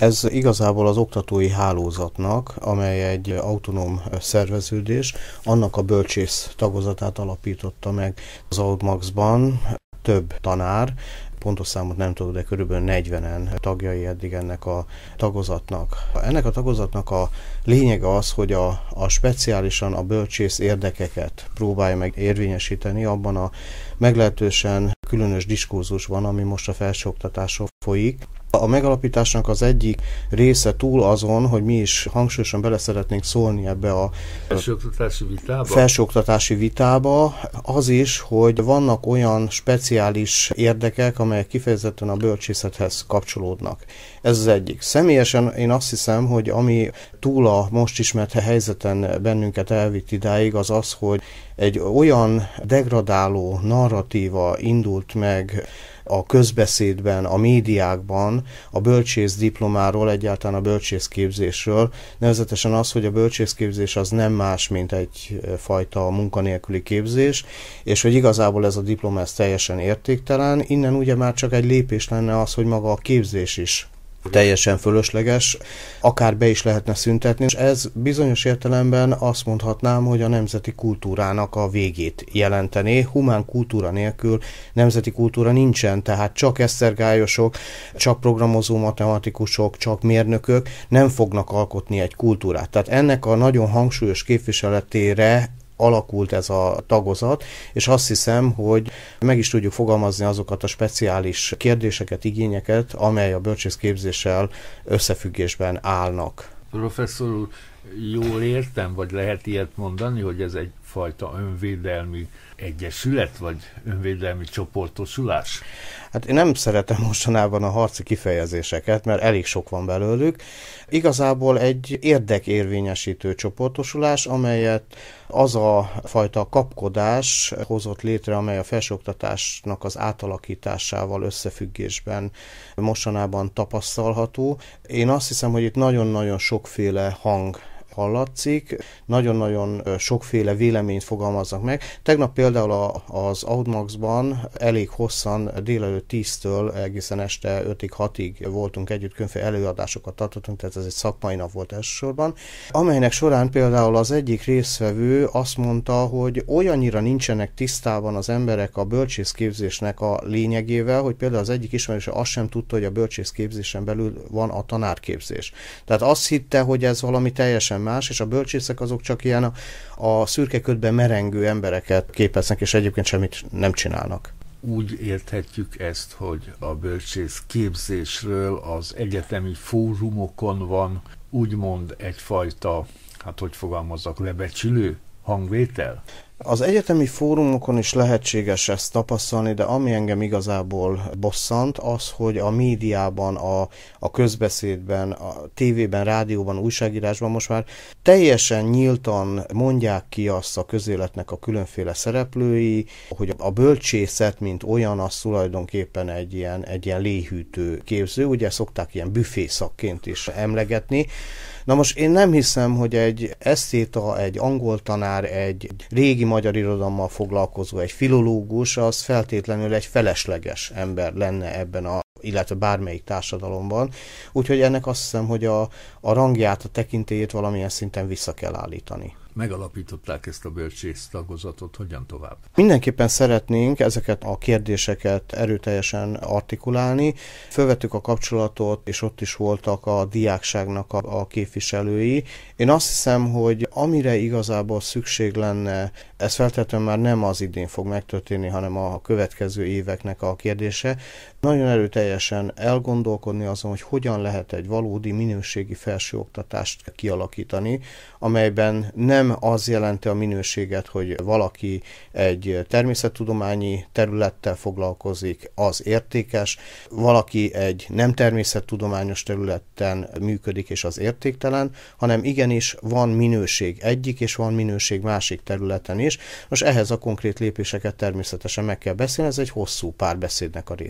Ez igazából az oktatói hálózatnak, amely egy autonóm szerveződés, annak a bölcsész tagozatát alapította meg az Audmaxban több tanár, pontos számot nem tudok, de körülbelül 40-en tagjai eddig ennek a tagozatnak. Ennek a tagozatnak a lényege az, hogy a, a speciálisan a bölcsész érdekeket próbálja meg érvényesíteni abban a meglehetősen különös van, ami most a felsőoktatásról folyik. A megalapításnak az egyik része túl azon, hogy mi is hangsúlyosan bele szeretnénk szólni ebbe a felsőoktatási vitába. felsőoktatási vitába, az is, hogy vannak olyan speciális érdekek, amelyek kifejezetten a bölcsészethez kapcsolódnak. Ez az egyik. Személyesen én azt hiszem, hogy ami túl a most ismert helyzeten bennünket elvitt idáig, az az, hogy egy olyan degradáló narratíva indult meg a közbeszédben, a médiákban a bölcsész diplomáról, egyáltalán a bölcsész képzésről, nevezetesen az, hogy a bölcsész képzés az nem más, mint egyfajta eh, munkanélküli képzés, és hogy igazából ez a diploma ez teljesen értéktelen, innen ugye már csak egy lépés lenne az, hogy maga a képzés is teljesen fölösleges, akár be is lehetne szüntetni, és ez bizonyos értelemben azt mondhatnám, hogy a nemzeti kultúrának a végét jelentené. Humán kultúra nélkül nemzeti kultúra nincsen, tehát csak esztergályosok, csak programozó matematikusok, csak mérnökök nem fognak alkotni egy kultúrát. Tehát ennek a nagyon hangsúlyos képviseletére alakult ez a tagozat, és azt hiszem, hogy meg is tudjuk fogalmazni azokat a speciális kérdéseket, igényeket, amely a bölcsészképzéssel összefüggésben állnak. Professzor úr, jól értem, vagy lehet ilyet mondani, hogy ez egyfajta önvédelmi egyesület, vagy önvédelmi csoportosulás? Hát én nem szeretem mostanában a harci kifejezéseket, mert elég sok van belőlük. Igazából egy érdekérvényesítő csoportosulás, amelyet az a fajta kapkodás hozott létre, amely a felsőoktatásnak az átalakításával összefüggésben mostanában tapasztalható. Én azt hiszem, hogy itt nagyon-nagyon sokféle hang hallatszik, nagyon-nagyon sokféle véleményt fogalmaznak meg. Tegnap például a, az Audmax-ban elég hosszan délelőtt 10-től egészen este 5-ig, 6-ig voltunk együtt, különféle előadásokat tartottunk, tehát ez egy szakmai nap volt elsősorban, amelynek során például az egyik részvevő azt mondta, hogy olyannyira nincsenek tisztában az emberek a bölcsészképzésnek a lényegével, hogy például az egyik ismerőse azt sem tudta, hogy a bölcsészképzésen belül van a tanárképzés. Tehát azt hitte, hogy ez valami teljesen más, és a bölcsészek azok csak ilyen a, a szürke ködben merengő embereket képeznek, és egyébként semmit nem csinálnak úgy érthetjük ezt, hogy a bölcsész képzésről az egyetemi fórumokon van úgymond egyfajta, hát hogy fogalmazzak, lebecsülő hangvétel? Az egyetemi fórumokon is lehetséges ezt tapasztalni, de ami engem igazából bosszant, az, hogy a médiában, a, a közbeszédben, a tévében, rádióban, újságírásban most már teljesen nyíltan mondják ki azt a közéletnek a különféle szereplői, hogy a bölcsészet, mint olyan, az tulajdonképpen egy ilyen, egy ilyen léhűtő képző, ugye szokták ilyen büfészakként is emlegetni, Na most én nem hiszem, hogy egy esztéta, egy angol tanár, egy régi magyar irodalommal foglalkozó egy filológus, az feltétlenül egy felesleges ember lenne ebben a illetve bármelyik társadalomban. Úgyhogy ennek azt hiszem, hogy a, a rangját, a tekintélyét valamilyen szinten vissza kell állítani megalapították ezt a bölcsész tagozatot, hogyan tovább? Mindenképpen szeretnénk ezeket a kérdéseket erőteljesen artikulálni. Fölvettük a kapcsolatot, és ott is voltak a diákságnak a, a képviselői. Én azt hiszem, hogy amire igazából szükség lenne, ez feltétlenül már nem az idén fog megtörténni, hanem a következő éveknek a kérdése. Nagyon erőteljesen elgondolkodni azon, hogy hogyan lehet egy valódi minőségi felsőoktatást kialakítani, amelyben nem nem az jelenti a minőséget, hogy valaki egy természettudományi területtel foglalkozik, az értékes, valaki egy nem természettudományos területen működik, és az értéktelen, hanem igenis van minőség egyik, és van minőség másik területen is. Most ehhez a konkrét lépéseket természetesen meg kell beszélni, ez egy hosszú párbeszédnek a része.